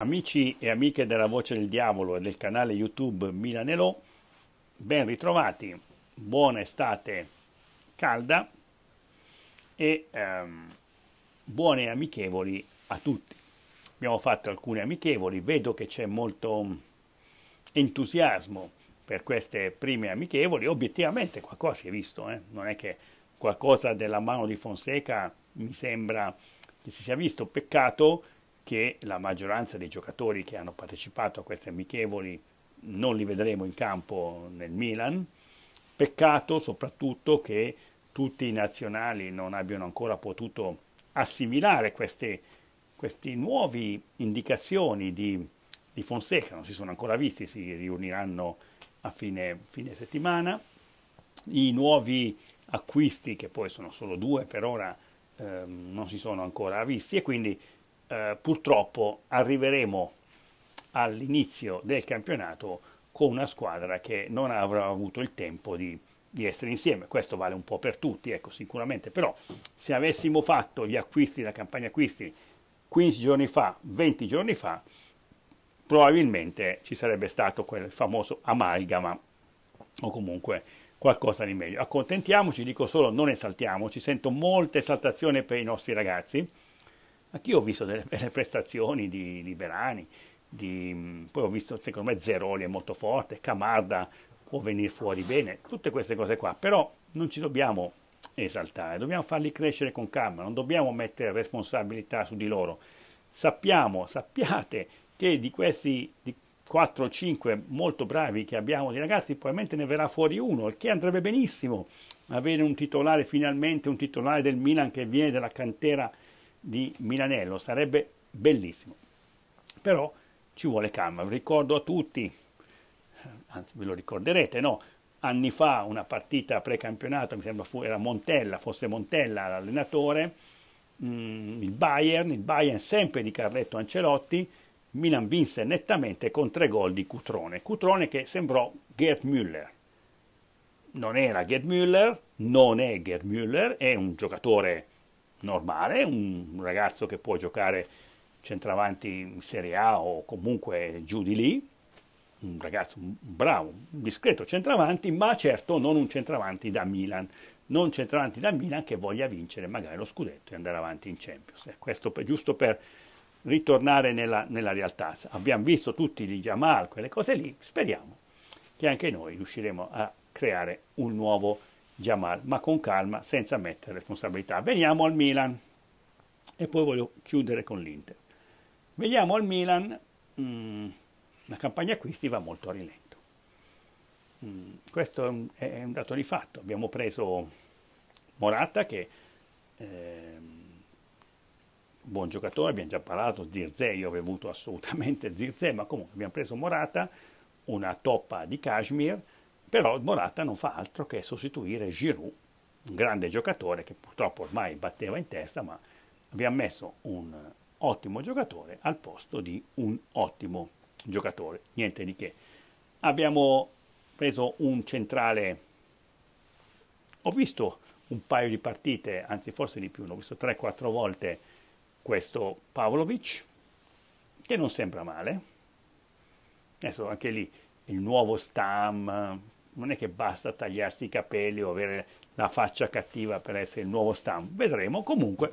Amici e amiche della Voce del Diavolo e del canale YouTube Milanelò, ben ritrovati, buona estate calda e ehm, buone amichevoli a tutti. Abbiamo fatto alcune amichevoli, vedo che c'è molto entusiasmo per queste prime amichevoli, obiettivamente qualcosa si è visto, eh? non è che qualcosa della mano di Fonseca mi sembra che si sia visto, peccato che la maggioranza dei giocatori che hanno partecipato a queste amichevoli non li vedremo in campo nel Milan. Peccato soprattutto che tutti i nazionali non abbiano ancora potuto assimilare queste, queste nuove indicazioni di, di, Fonseca, non si sono ancora visti, si riuniranno a fine, fine settimana. I nuovi acquisti, che poi sono solo due per ora, ehm, non si sono ancora visti e quindi eh, purtroppo arriveremo all'inizio del campionato con una squadra che non avrà avuto il tempo di, di, essere insieme. Questo vale un po' per tutti, ecco, sicuramente, però se avessimo fatto gli acquisti, la campagna acquisti 15 giorni fa, 20 giorni fa, probabilmente ci sarebbe stato quel famoso amalgama o comunque qualcosa di meglio. Accontentiamoci, dico solo non esaltiamoci, sento molta esaltazione per i nostri ragazzi, Anch'io ho visto delle belle prestazioni di, di Berani, di, poi ho visto secondo me Zeroli è molto forte, Camarda può venire fuori bene, tutte queste cose qua, però non ci dobbiamo esaltare, dobbiamo farli crescere con calma, non dobbiamo mettere responsabilità su di loro. Sappiamo, sappiate che di questi di 4 o 5 molto bravi che abbiamo di ragazzi, probabilmente ne verrà fuori uno, il che andrebbe benissimo avere un titolare finalmente, un titolare del Milan che viene dalla cantera di Milanello, sarebbe bellissimo. Però ci vuole calma, ricordo a tutti, anzi ve lo ricorderete, no? Anni fa una partita precampionato, mi sembra fu, era Montella, fosse Montella l'allenatore, mh, mm, il Bayern, il Bayern sempre di Carletto Ancelotti, Milan vinse nettamente con tre gol di Cutrone. Cutrone che sembrò Gerd Müller. Non era Gerd Müller, non è Gerd Müller, è un giocatore normale, un ragazzo che può giocare centravanti in Serie A o comunque giù di lì, un ragazzo bravo, un discreto centravanti, ma certo non un centravanti da Milan, non centravanti da Milan che voglia vincere magari lo scudetto e andare avanti in Champions. Eh, questo è giusto per ritornare nella, nella, realtà. Abbiamo visto tutti di Jamal, quelle cose lì, speriamo che anche noi riusciremo a creare un nuovo Jamal, ma con calma, senza mettere responsabilità. Veniamo al Milan e poi voglio chiudere con l'Inter. Veniamo al Milan, mh, mm, la campagna acquisti va molto a rilento. Mh, mm, questo è un, è un, dato di fatto. Abbiamo preso Morata che eh, buon giocatore, abbiamo già parlato, Zirze, io avevo avuto assolutamente Zirze, ma comunque abbiamo preso Morata, una toppa di Kashmir, però Morata non fa altro che sostituire Giroud, un grande giocatore che purtroppo ormai batteva in testa, ma abbiamo messo un ottimo giocatore al posto di un ottimo giocatore, niente di che. Abbiamo preso un centrale, ho visto un paio di partite, anzi forse di più, l'ho visto 3-4 volte questo Pavlovic, che non sembra male. Adesso anche lì il nuovo Stam, non è che basta tagliarsi i capelli o avere la faccia cattiva per essere il nuovo Stan, vedremo comunque.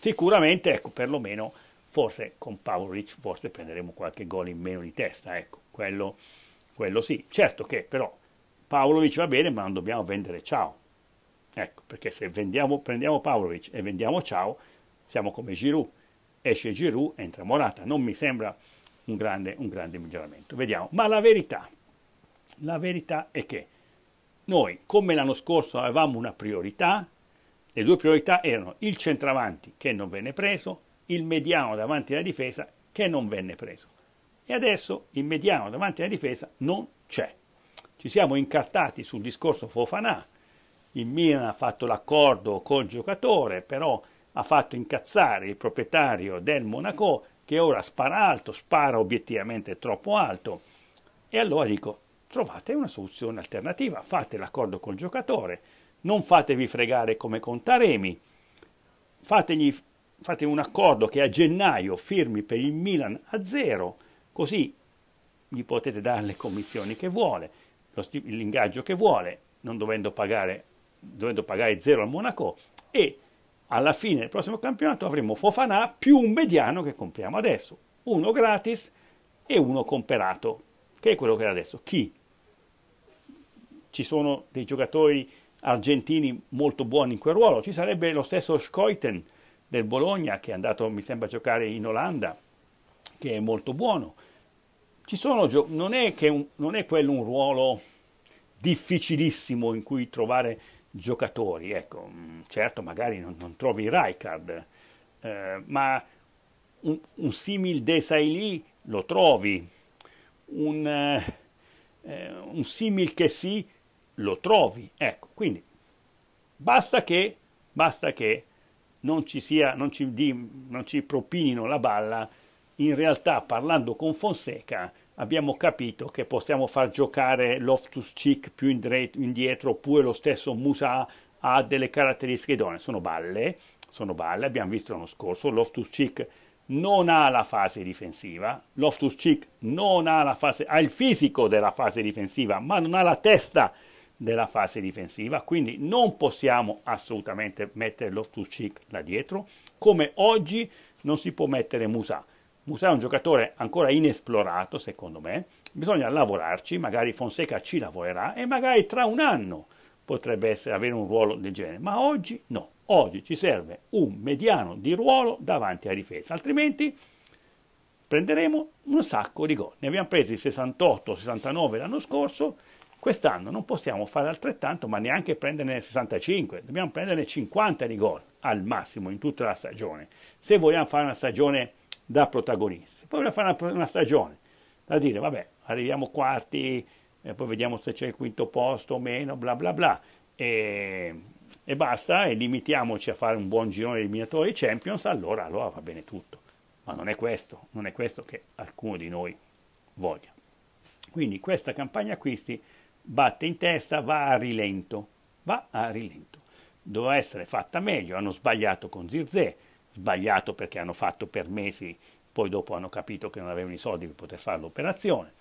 Sicuramente, ecco, perlomeno forse con Pavlovic forse prenderemo qualche gol in meno di testa, ecco, quello, quello sì. Certo che però Pavlovic va bene, ma non dobbiamo vendere ciao. Ecco, perché se vendiamo, prendiamo Pavlovic e vendiamo ciao, siamo come Giroud. Esce Giroud, entra Morata. Non mi sembra un grande, un grande miglioramento. Vediamo. Ma la verità la verità è che noi, come l'anno scorso, avevamo una priorità, le due priorità erano il centravanti che non venne preso, il mediano davanti alla difesa che non venne preso. E adesso il mediano davanti alla difesa non c'è. Ci siamo incartati sul discorso Fofanà, il Milan ha fatto l'accordo col giocatore, però ha fatto incazzare il proprietario del Monaco che ora spara alto, spara obiettivamente troppo alto. E allora dico, trovate una soluzione alternativa, fate l'accordo col giocatore, non fatevi fregare come con Taremi, Fategli, fate un accordo che a gennaio firmi per il Milan a zero, così gli potete dare le commissioni che vuole, l'ingaggio che vuole, non dovendo pagare, dovendo pagare zero al Monaco e alla fine del prossimo campionato avremo Fofanà più un mediano che compriamo adesso, uno gratis e uno comperato, che è quello che era adesso. Chi ci sono dei giocatori argentini molto buoni in quel ruolo, ci sarebbe lo stesso Scoiten del Bologna che è andato, mi sembra, a giocare in Olanda, che è molto buono. Gio- non, è un, non è quello un ruolo difficilissimo in cui trovare giocatori, ecco, mm, certo magari non, non trovi Rijkaard, eh, ma un, un simil Desai lì lo trovi, un, eh, eh un simil che sì lo trovi. Ecco, quindi basta che, basta che non, ci sia, non, ci di, non ci propinino la balla, in realtà parlando con Fonseca abbiamo capito che possiamo far giocare Loftus Cheek più indietro oppure lo stesso Musa ha delle caratteristiche idonee, sono balle, sono balle, abbiamo visto l'anno scorso, Loftus Cheek non ha la fase difensiva, Loftus Cheek non ha la fase, ha il fisico della fase difensiva, ma non ha la testa della fase difensiva, quindi non possiamo assolutamente mettere lo Stucic là dietro, come oggi non si può mettere Musa. Musa è un giocatore ancora inesplorato, secondo me, bisogna lavorarci, magari Fonseca ci lavorerà e magari tra un anno potrebbe essere, avere un ruolo del genere, ma oggi no, oggi ci serve un mediano di ruolo davanti alla difesa, altrimenti prenderemo un sacco di gol. Ne abbiamo presi 68-69 l'anno scorso, Quest'anno non possiamo fare altrettanto, ma neanche prenderne 65, dobbiamo prenderne 50 di gol al massimo in tutta la stagione, se vogliamo fare una stagione da protagonisti. Se poi vogliamo fare una, una stagione da dire, vabbè, arriviamo quarti, e poi vediamo se c'è il quinto posto o meno, bla bla bla, e, e basta, e limitiamoci a fare un buon girone di eliminatori Champions, allora, allora va bene tutto. Ma non è questo, non è questo che alcuno di noi voglia. Quindi questa campagna acquisti batte in testa, va a rilento, va a rilento. Doveva essere fatta meglio, hanno sbagliato con Zirze, sbagliato perché hanno fatto per mesi, poi dopo hanno capito che non avevano i soldi per poter fare l'operazione.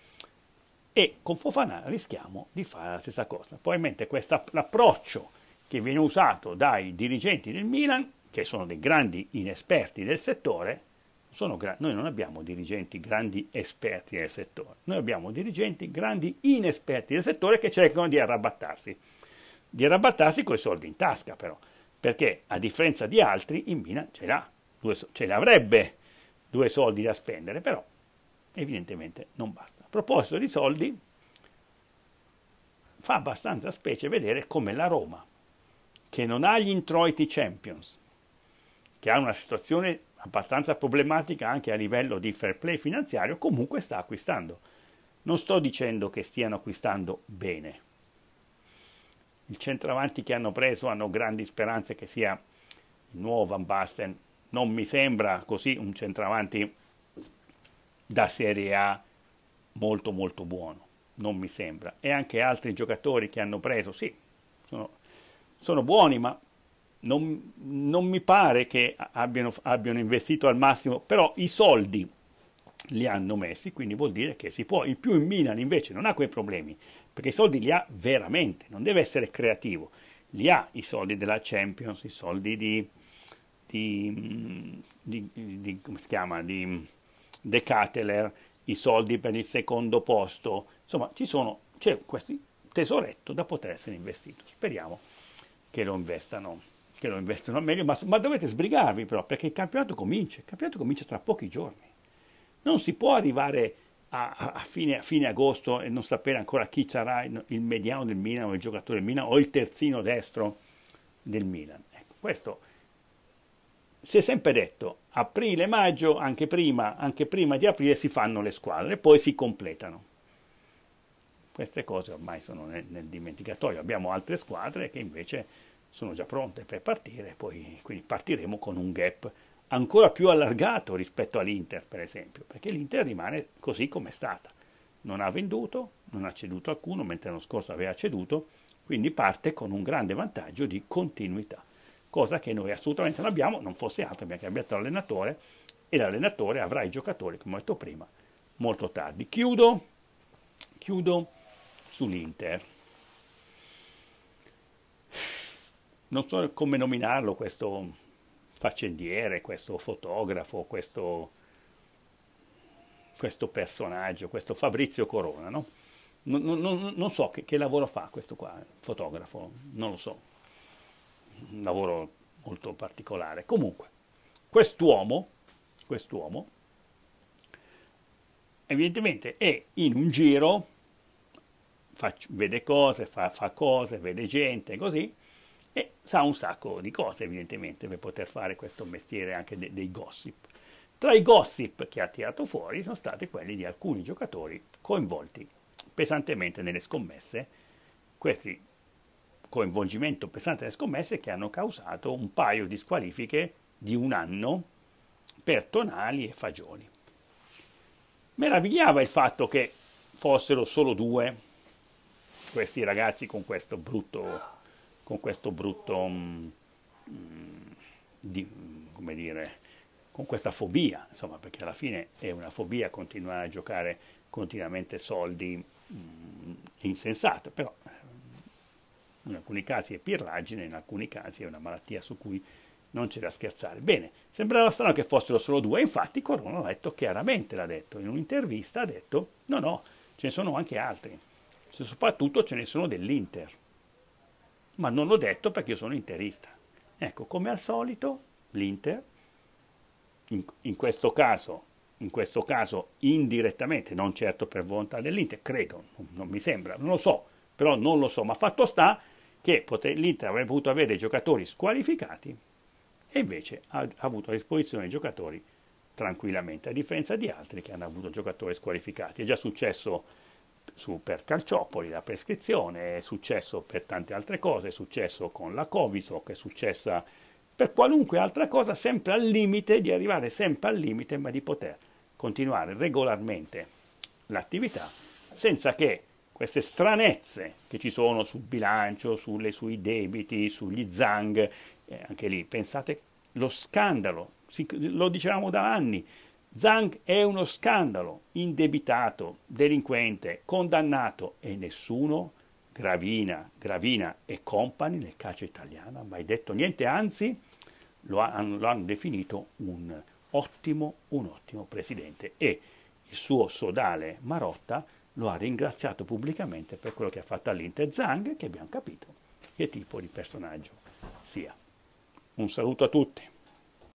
E con Fofana rischiamo di fare la stessa cosa. Probabilmente questo approccio che viene usato dai dirigenti del Milan, che sono dei grandi inesperti del settore, Gra- noi non abbiamo dirigenti grandi esperti nel settore, noi abbiamo dirigenti grandi inesperti del settore che cercano di arrabattarsi, di arrabattarsi con i soldi in tasca però, perché a differenza di altri in Mina ce l'ha, due, ce l'avrebbe due soldi da spendere, però evidentemente non basta. A proposito di soldi, fa abbastanza specie vedere come la Roma, che non ha gli introiti Champions, che ha una situazione abbastanza problematica anche a livello di fair play finanziario, comunque sta acquistando. Non sto dicendo che stiano acquistando bene. Il centravanti che hanno preso hanno grandi speranze che sia il nuovo Van Basten. Non mi sembra così un centravanti da Serie A molto molto buono, non mi sembra. E anche altri giocatori che hanno preso, sì, sono, sono buoni, ma non, non mi pare che abbiano, abbiano investito al massimo, però i soldi li hanno messi, quindi vuol dire che si può. Il più in Milan invece non ha quei problemi, perché i soldi li ha veramente, non deve essere creativo, li ha i soldi della Champions, i soldi di, di, di, di come si chiama, di Decateler, i soldi per il secondo posto, insomma ci sono, c'è questo tesoretto da poter essere investito, speriamo che lo investano che lo investono meglio, ma, ma, dovete sbrigarvi però perché il campionato comincia, il campionato comincia tra pochi giorni. Non si può arrivare a, a, fine, a fine, agosto e non sapere ancora chi sarà il, il mediano del Milan o il giocatore del Milan o il terzino destro del Milan. Ecco, questo si è sempre detto, aprile, maggio, anche prima, anche prima di aprile si fanno le squadre e poi si completano queste cose ormai sono nel, nel, dimenticatoio. Abbiamo altre squadre che invece sono già pronte per partire, poi quindi partiremo con un gap ancora più allargato rispetto all'Inter, per esempio, perché l'Inter rimane così come è stata. Non ha venduto, non ha ceduto alcuno, mentre l'anno scorso aveva ceduto, quindi parte con un grande vantaggio di continuità, cosa che noi assolutamente non abbiamo, non fosse altro, abbiamo cambiato l'allenatore e l'allenatore avrà i giocatori, come ho detto prima, molto tardi. Chiudo, chiudo sull'Inter. non so come nominarlo questo faccendiere, questo fotografo, questo, questo personaggio, questo Fabrizio Corona, no? Non, non, non so che, che, lavoro fa questo qua, fotografo, non lo so, un lavoro molto particolare. Comunque, quest'uomo, quest'uomo evidentemente è in un giro, fa, vede cose, fa, fa cose, vede gente, così, e sa un sacco di cose evidentemente per poter fare questo mestiere anche de- dei gossip. Tra i gossip che ha tirato fuori sono stati quelli di alcuni giocatori coinvolti pesantemente nelle scommesse, questi coinvolgimento pesante nelle scommesse che hanno causato un paio di squalifiche di un anno per Tonali e Fagioli. Meravigliava il fatto che fossero solo due questi ragazzi con questo brutto con questo brutto, mh, mm, mm, di, come dire, con questa fobia, insomma, perché alla fine è una fobia continuare a giocare continuamente soldi mh, mm, insensata, però in alcuni casi è pirragine, in alcuni casi è una malattia su cui non c'è da scherzare. Bene, sembrava strano che fossero solo due, infatti Corona l'ha detto chiaramente, l'ha detto, in un'intervista ha detto no, no, ce ne sono anche altri, soprattutto ce ne sono dell'Inter ma non l'ho detto perché io sono interista. Ecco, come al solito, l'Inter, in, in, questo caso, in questo caso indirettamente, non certo per volontà dell'Inter, credo, non, non mi sembra, non lo so, però non lo so, ma fatto sta che pote- l'Inter avrebbe potuto avere giocatori squalificati e invece ha, ha avuto a disposizione i giocatori tranquillamente, a differenza di altri che hanno avuto giocatori squalificati. È già successo su per Calciopoli, la prescrizione, è successo per tante altre cose, è successo con la Covisoc, è successa per qualunque altra cosa, sempre al limite, di arrivare sempre al limite, ma di poter continuare regolarmente l'attività senza che queste stranezze che ci sono sul bilancio, sulle, sui debiti, sugli zang, eh, anche lì pensate lo scandalo, lo dicevamo da anni, Zhang è uno scandalo, indebitato, delinquente, condannato e nessuno, Gravina, Gravina e compagni nel calcio italiano, ha mai detto niente, anzi lo hanno, lo hanno definito un ottimo, un ottimo presidente e il suo sodale Marotta lo ha ringraziato pubblicamente per quello che ha fatto all'Inter Zang, che abbiamo capito che tipo di personaggio sia. Un saluto a tutti.